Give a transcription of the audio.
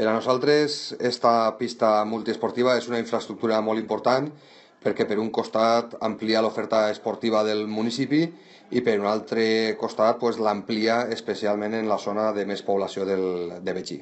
Per a nosaltres, esta pista multiesportiva és una infraestructura molt important perquè per un costat amplia l'oferta esportiva del municipi i per un altre costat pues, l'amplia especialment en la zona de més població del, de Betxí.